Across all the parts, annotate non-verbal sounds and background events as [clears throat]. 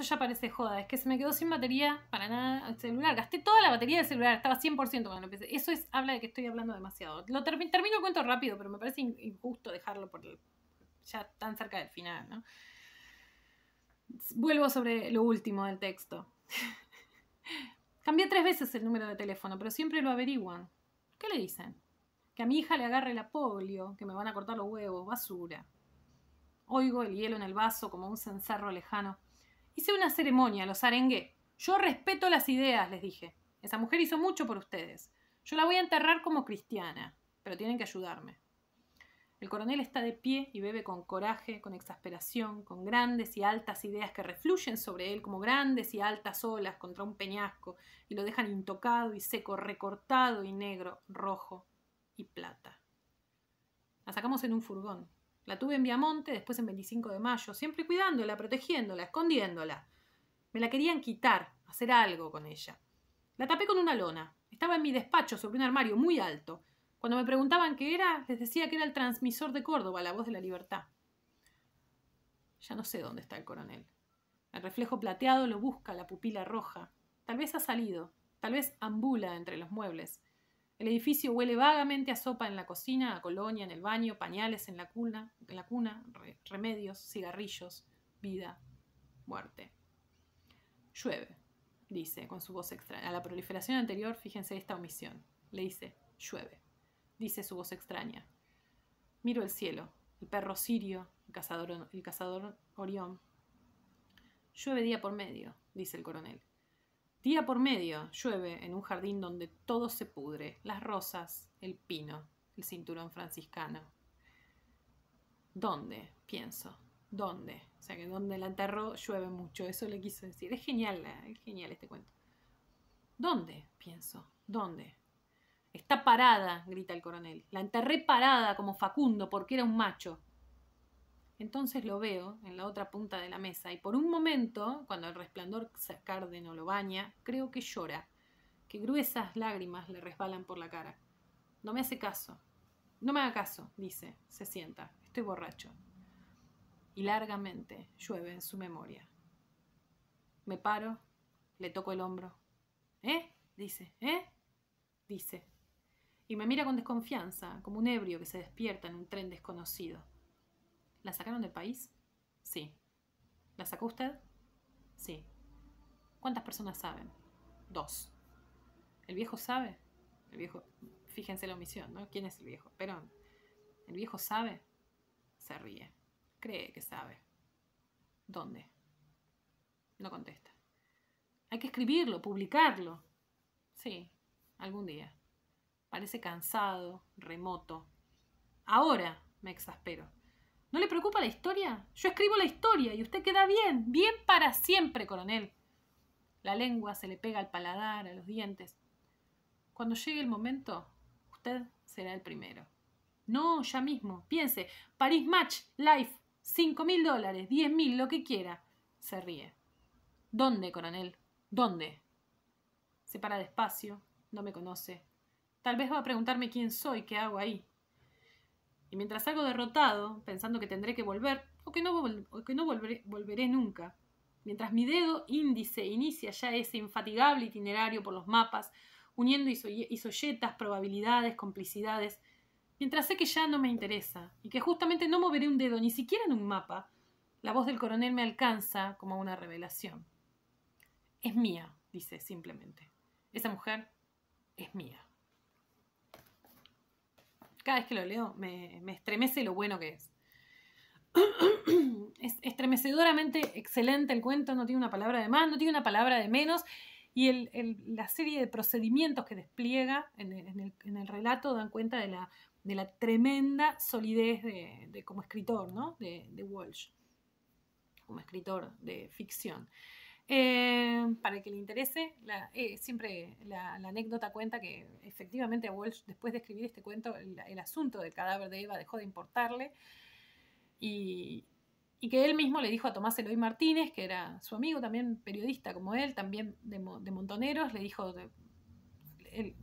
esto ya parece joda, es que se me quedó sin batería para nada el celular. Gasté toda la batería del celular, estaba 100% cuando lo empecé. Eso es, habla de que estoy hablando demasiado. Lo termino el cuento rápido, pero me parece injusto dejarlo por ya tan cerca del final, Vuelvo sobre lo último del texto. [laughs] Cambié tres veces el número de teléfono, pero siempre lo averiguan. ¿Qué le dicen? Que a mi hija le agarre la polio, que me van a cortar los huevos, basura. Oigo el hielo en el vaso como un cencerro lejano. Hice una ceremonia, los arengué. Yo respeto las ideas, les dije. Esa mujer hizo mucho por ustedes. Yo la voy a enterrar como cristiana, pero tienen que ayudarme. El coronel está de pie y bebe con coraje, con exasperación, con grandes y altas ideas que refluyen sobre él como grandes y altas olas contra un peñasco y lo dejan intocado y seco, recortado y negro, rojo y plata. La sacamos en un furgón. La tuve en Viamonte, después en 25 de mayo, siempre cuidándola, protegiéndola, escondiéndola. Me la querían quitar, hacer algo con ella. La tapé con una lona. Estaba en mi despacho sobre un armario muy alto. Cuando me preguntaban qué era, les decía que era el transmisor de Córdoba, la voz de la libertad. Ya no sé dónde está el coronel. El reflejo plateado lo busca, la pupila roja. Tal vez ha salido, tal vez ambula entre los muebles. El edificio huele vagamente a sopa en la cocina, a colonia en el baño, pañales en la cuna, la cuna remedios, cigarrillos, vida, muerte. Llueve, dice con su voz extraña. A la proliferación anterior, fíjense esta omisión. Le dice, llueve, dice su voz extraña. Miro el cielo, el perro sirio, cazador, el cazador Orión. Llueve día por medio, dice el coronel. Día por medio llueve en un jardín donde todo se pudre, las rosas, el pino, el cinturón franciscano. ¿Dónde? Pienso. ¿Dónde? O sea que donde la enterró llueve mucho, eso le quiso decir. Es genial, eh, es genial este cuento. ¿Dónde? Pienso. ¿Dónde? Está parada, grita el coronel. La enterré parada como Facundo porque era un macho. Entonces lo veo en la otra punta de la mesa y por un momento, cuando el resplandor cárdeno lo baña, creo que llora, que gruesas lágrimas le resbalan por la cara. No me hace caso. No me haga caso, dice, se sienta, estoy borracho. Y largamente llueve en su memoria. Me paro, le toco el hombro. ¿Eh? dice, ¿eh? dice. Y me mira con desconfianza, como un ebrio que se despierta en un tren desconocido. ¿La sacaron del país? Sí. ¿La sacó usted? Sí. ¿Cuántas personas saben? Dos. ¿El viejo sabe? El viejo, fíjense la omisión, ¿no? ¿Quién es el viejo? Pero... ¿El viejo sabe? Se ríe. Cree que sabe. ¿Dónde? No contesta. Hay que escribirlo, publicarlo. Sí, algún día. Parece cansado, remoto. Ahora me exaspero. ¿No le preocupa la historia? Yo escribo la historia y usted queda bien, bien para siempre, coronel. La lengua se le pega al paladar, a los dientes. Cuando llegue el momento, usted será el primero. No, ya mismo. Piense, París Match, Life, cinco mil dólares, diez mil, lo que quiera. Se ríe. ¿Dónde, coronel? ¿Dónde? Se para despacio, no me conoce. Tal vez va a preguntarme quién soy, qué hago ahí. Y mientras salgo derrotado, pensando que tendré que volver, o que no, volveré, volveré nunca, mientras mi dedo índice inicia ya ese infatigable itinerario por los mapas, uniendo isolletas, probabilidades, complicidades, mientras sé que ya no me interesa y que justamente no moveré un dedo, ni siquiera en un mapa, la voz del coronel me alcanza como una revelación. Es mía, dice simplemente. Esa mujer es mía cada vez que lo leo me, estremece lo bueno que es. [clears throat] es estremecedoramente excelente el cuento, no tiene una palabra de más, no tiene una palabra de menos, y la serie de procedimientos que despliega en el, relato dan cuenta de la, tremenda solidez de, como escritor, de, de Walsh, como escritor de ficción. Eh, para el que le interese, eh, siempre la, anécdota cuenta que efectivamente Walsh, después de escribir este cuento, el, asunto del cadáver de Eva dejó de importarle y, que él mismo le dijo a Tomás Eloy Martínez, que era su amigo también periodista como él, también de, Montoneros, le dijo, eh,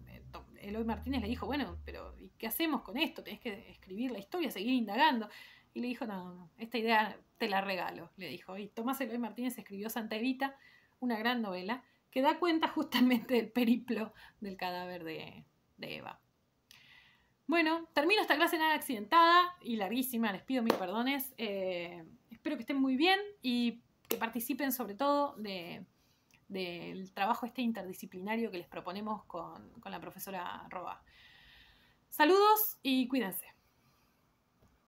Eloy Martínez le dijo, bueno, pero ¿y qué hacemos con esto? Tenés que escribir la historia, seguir indagando y le dijo, no, no, esta idea te la regalo, le dijo. Y Tomás Eloy Martínez escribió Santa Evita, una gran novela, que da cuenta justamente del periplo del cadáver de, Eva. Bueno, termino esta clase nada accidentada y larguísima, les pido mil perdones. Eh, espero que estén muy bien y que participen sobre todo de, del trabajo este interdisciplinario que les proponemos con, con la profesora Roa. Saludos y cuídense.